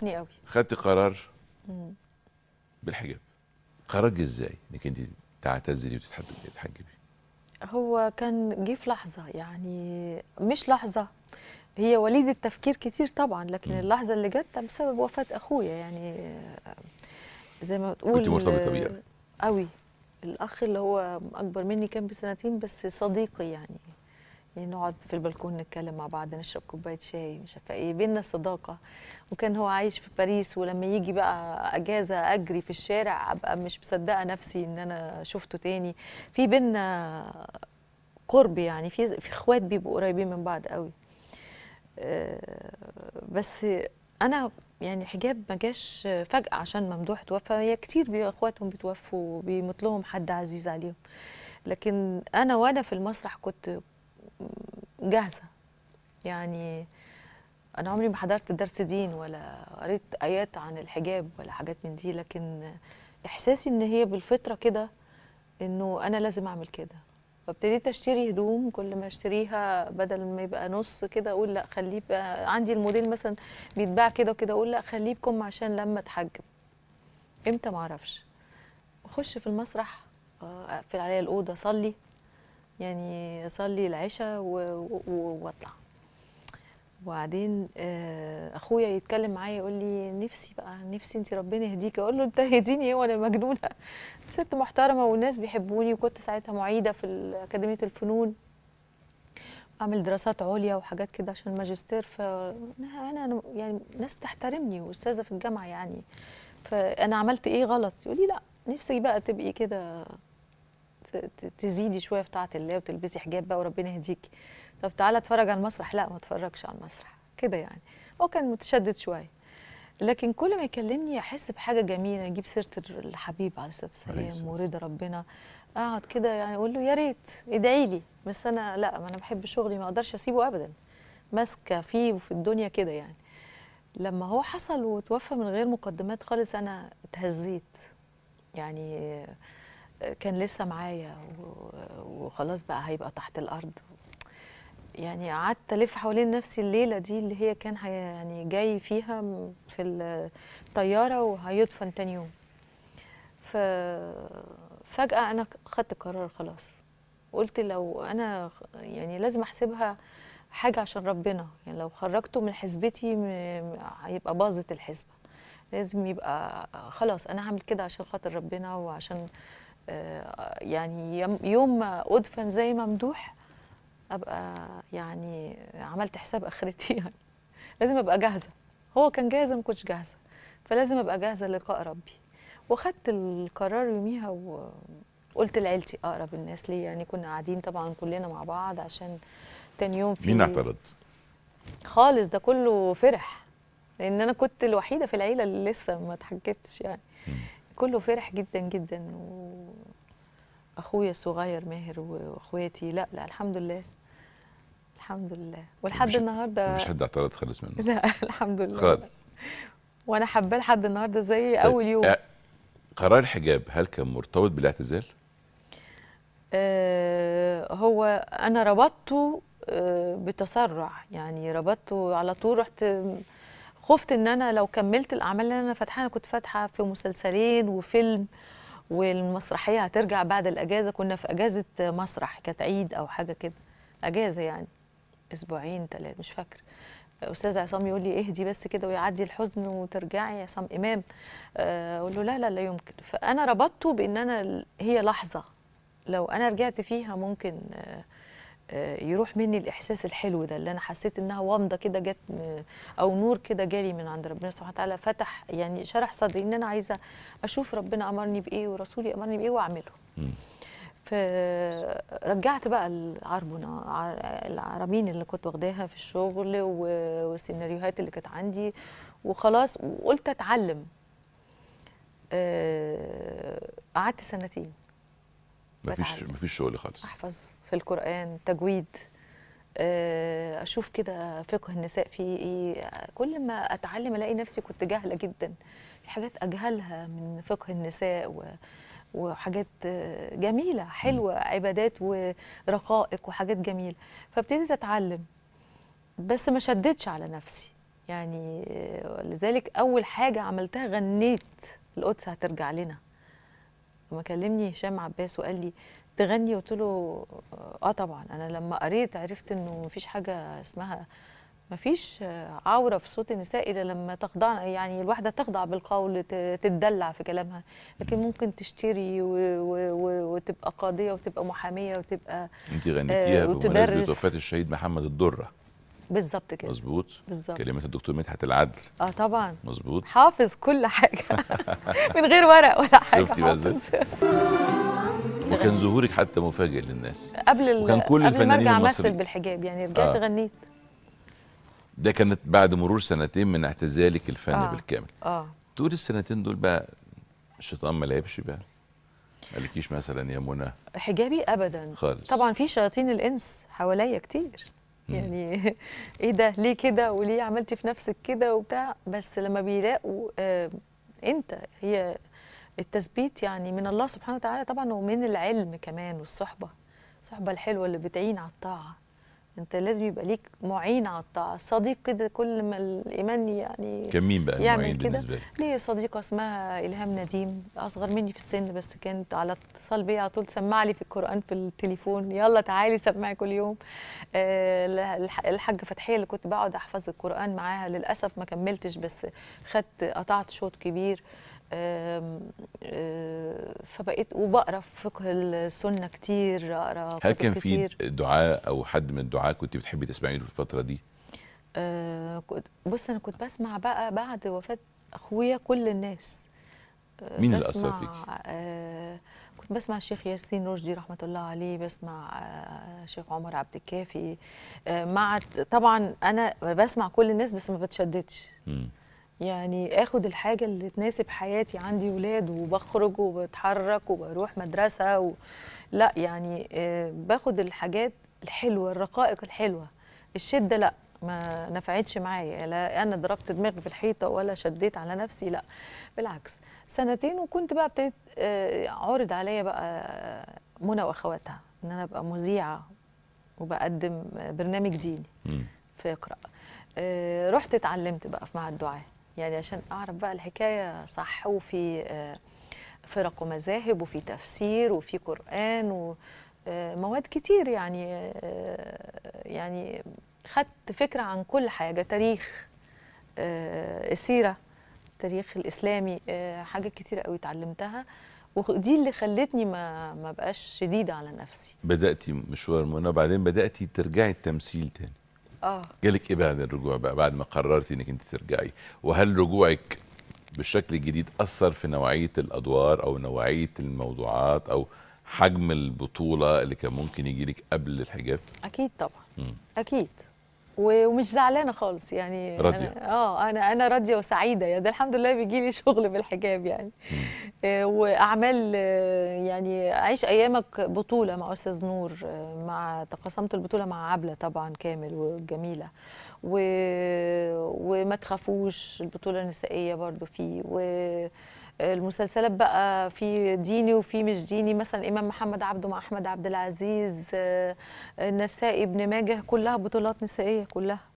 شوقني قوي خدت قرار بالحجاب قرار جه ازاي انك انت تعتزلي وتتحجبي هو كان جه في لحظه يعني مش لحظه هي وليدة تفكير كتير طبعا لكن م. اللحظه اللي جت بسبب وفاه اخويا يعني زي ما تقول كنت مرتبطه بيه قوي الاخ اللي هو اكبر مني كان بسنتين بس صديقي يعني يعني نقعد في البلكون نتكلم مع بعض نشرب كوبايه شاي مش عارفه ايه بينا صداقه وكان هو عايش في باريس ولما يجي بقى اجازه اجري في الشارع ابقى مش مصدقه نفسي ان انا شفته تاني في بينا قرب يعني في في اخوات بيبقوا قريبين من بعض قوي آه، بس انا يعني حجاب ما جاش فجاه عشان ممدوح توفى هي كتير اخواتهم بيتوفوا بيموت لهم حد عزيز عليهم لكن انا وانا في المسرح كنت جاهزه يعني انا عمري ما حضرت درس دين ولا قريت ايات عن الحجاب ولا حاجات من دي لكن احساسي ان هي بالفطره كده انه انا لازم اعمل كده فابتديت اشتري هدوم كل ما اشتريها بدل ما يبقى نص كده اقول لا خليه بقى عندي الموديل مثلا بيتباع كده وكده اقول لا خليه بكم عشان لما اتحجب امتى ما اعرفش اخش في المسرح اقفل آه، عليا الاوضه اصلي يعني اصلي العشاء واطلع وبعدين آه، اخويا يتكلم معايا يقول لي نفسي بقى نفسي انت ربنا يهديك اقول له انت هديني ايه وانا مجنونه ست محترمه والناس بيحبوني وكنت ساعتها معيده في اكاديميه الفنون اعمل دراسات عليا وحاجات كده عشان ماجستير فانا يعني ناس بتحترمني واستاذه في الجامعه يعني فانا عملت ايه غلط يقول لي لا نفسك بقى تبقي كده تزيدي شويه في طاعه الله وتلبسي حجاب بقى وربنا يهديكي طب تعالى اتفرج على المسرح لا ما اتفرجش على المسرح كده يعني هو كان متشدد شويه لكن كل ما يكلمني احس بحاجه جميله يجيب سيره الحبيب عليه الصلاه والسلام ورضا ربنا اقعد كده يعني اقول له يا ريت ادعي لي بس انا لا ما انا بحب شغلي ما اقدرش اسيبه ابدا ماسكه فيه وفي الدنيا كده يعني لما هو حصل وتوفى من غير مقدمات خالص انا اتهزيت يعني كان لسه معايا وخلاص بقى هيبقى تحت الارض يعني قعدت الف حوالين نفسي الليله دي اللي هي كان يعني جاي فيها في الطياره وهيدفن تاني يوم ففجاه انا خدت قرار خلاص قلت لو انا يعني لازم احسبها حاجه عشان ربنا يعني لو خرجته من حسبتي هيبقى باظت الحسبه لازم يبقى خلاص انا هعمل كده عشان خاطر ربنا وعشان آه، يعني يوم ما أدفن زي ممدوح أبقى يعني عملت حساب آخرتي يعني لازم أبقى جاهزة هو كان جاهز ما كنتش جاهزة فلازم أبقى جاهزة للقاء ربي واخدت القرار يوميها وقلت لعيلتي أقرب الناس ليا يعني كنا قاعدين طبعا كلنا مع بعض عشان تاني يوم في مين اعترض؟ خالص ده كله فرح لان انا كنت الوحيده في العيله اللي لسه ما اتحجبتش يعني كله فرح جدا جدا واخويا الصغير ماهر واخواتي لا لا الحمد لله الحمد لله ولحد مش النهارده مش حد اعترض خالص منه لا الحمد لله خالص وانا حباه لحد النهارده زي طيب. اول يوم أه قرار الحجاب هل كان مرتبط بالاعتزال؟ آه هو انا ربطته آه بتسرع يعني ربطته على طول رحت خفت ان انا لو كملت الاعمال اللي انا فاتحاها انا كنت فاتحه في مسلسلين وفيلم والمسرحيه هترجع بعد الاجازه كنا في اجازه مسرح كانت عيد او حاجه كده اجازه يعني اسبوعين ثلاثه مش فاكره استاذ عصام يقول لي اهدي بس كده ويعدي الحزن وترجعي يا عصام امام آه، اقول له لا لا لا يمكن فانا ربطته بان انا هي لحظه لو انا رجعت فيها ممكن أه يروح مني الاحساس الحلو ده اللي انا حسيت انها ومضه كده جت او نور كده جالي من عند ربنا سبحانه وتعالى فتح يعني شرح صدري ان انا عايزه اشوف ربنا امرني بايه ورسولي امرني بايه واعمله فرجعت بقى العربنة العربين اللي كنت واخداها في الشغل والسيناريوهات اللي كانت عندي وخلاص وقلت اتعلم آه، قعدت سنتين مفيش مفيش شغل خالص احفظ في القران تجويد آه، اشوف كده فقه النساء فيه ايه كل ما اتعلم الاقي نفسي كنت جاهله جدا في حاجات اجهلها من فقه النساء و وحاجات آه، جميله حلوه عبادات ورقائق وحاجات جميله فابتديت اتعلم بس ما شدتش على نفسي يعني آه، لذلك اول حاجه عملتها غنيت القدس هترجع لنا لما كلمني هشام عباس وقال لي تغني قلت له اه طبعا انا لما قريت عرفت انه مفيش حاجه اسمها مفيش عوره في صوت النساء الا لما تخضع يعني الواحده تخضع بالقول تتدلع في كلامها لكن ممكن تشتري و... و... و وتبقى قاضيه وتبقى محاميه وتبقى انت غنيتيها آه بمناسبه وفاه الشهيد محمد الدره بالظبط كده مظبوط بالظبط كلمه الدكتور مدحت العدل اه طبعا مظبوط حافظ كل حاجه من غير ورق ولا حاجه شفتي بس وكان ظهورك حتى مفاجئ للناس قبل كان كل قبل الفنانين ما ارجع امثل بالحجاب يعني رجعت آه. غنيت ده كانت بعد مرور سنتين من اعتزالك الفني آه. بالكامل اه طول السنتين دول بقى الشيطان ما لعبش بقى ما قالكيش مثلا يا منى حجابي ابدا خالص طبعا في شياطين الانس حواليا كتير يعني ايه ده ليه كده وليه عملتي في نفسك كده وبتاع بس لما بيلاقوا آه انت هي التثبيت يعني من الله سبحانه وتعالى طبعا ومن العلم كمان والصحبه الصحبه الحلوه اللي بتعين على الطاعه انت لازم يبقى ليك معين على الطاعه صديق كده كل ما الايمان يعني كان مين بقى المعين بالنسبه لك ليه صديقه اسمها الهام نديم اصغر مني في السن بس كانت على اتصال بيا على طول سمع لي في القران في التليفون يلا تعالي سمعي كل يوم آه الحاجه فتحيه اللي كنت بقعد احفظ القران معاها للاسف ما كملتش بس خدت قطعت شوط كبير آه، فبقيت وبقرا فقه السنه كتير اقرا كتير هل كان في دعاء او حد من الدعاء كنت بتحبي تسمعي له في الفتره دي؟ آه، بص انا كنت بسمع بقى بعد وفاه اخويا كل الناس آه، مين اللي اثر فيكي؟ كنت بسمع الشيخ ياسين رشدي رحمه الله عليه بسمع الشيخ عمر عبد الكافي مع طبعا انا بسمع كل الناس بس ما بتشددش يعني اخد الحاجه اللي تناسب حياتي عندي ولاد وبخرج وبتحرك وبروح مدرسه و... لا يعني آه، باخد الحاجات الحلوه الرقائق الحلوه الشده لا ما نفعتش معايا لا انا ضربت دماغي في الحيطه ولا شديت على نفسي لا بالعكس سنتين وكنت بقى ابتديت آه، عرض عليا بقى منى واخواتها ان انا ابقى مذيعه وبقدم برنامج ديني في اقرا آه، رحت اتعلمت بقى في معهد الدعاه يعني عشان اعرف بقى الحكايه صح وفي آه، فرق ومذاهب وفي تفسير وفي قران ومواد آه، كتير يعني آه، يعني خدت فكره عن كل حاجه تاريخ السيره التاريخ الاسلامي حاجات كتير قوي اتعلمتها ودي اللي خلتني ما ما بقاش شديده على نفسي بداتي مشوار منى وبعدين بداتي ترجعي التمثيل تاني اه جالك ايه بعد الرجوع بقى بعد ما قررتي انك انت ترجعي وهل رجوعك بالشكل الجديد اثر في نوعيه الادوار او نوعيه الموضوعات او حجم البطوله اللي كان ممكن يجي لك قبل الحجاب اكيد طبعا مم. اكيد ومش زعلانه خالص يعني راضيه اه انا انا راضيه وسعيده يعني ده الحمد لله بيجي لي شغل بالحجاب يعني واعمال يعني عيش ايامك بطوله مع استاذ نور مع تقاسمت البطوله مع عبله طبعا كامل وجميله و... وما تخافوش البطوله النسائيه برضو فيه و... المسلسلات بقى في ديني وفي مش ديني مثلا امام محمد عبده مع احمد عبد العزيز النسائي ابن ماجه كلها بطولات نسائيه كلها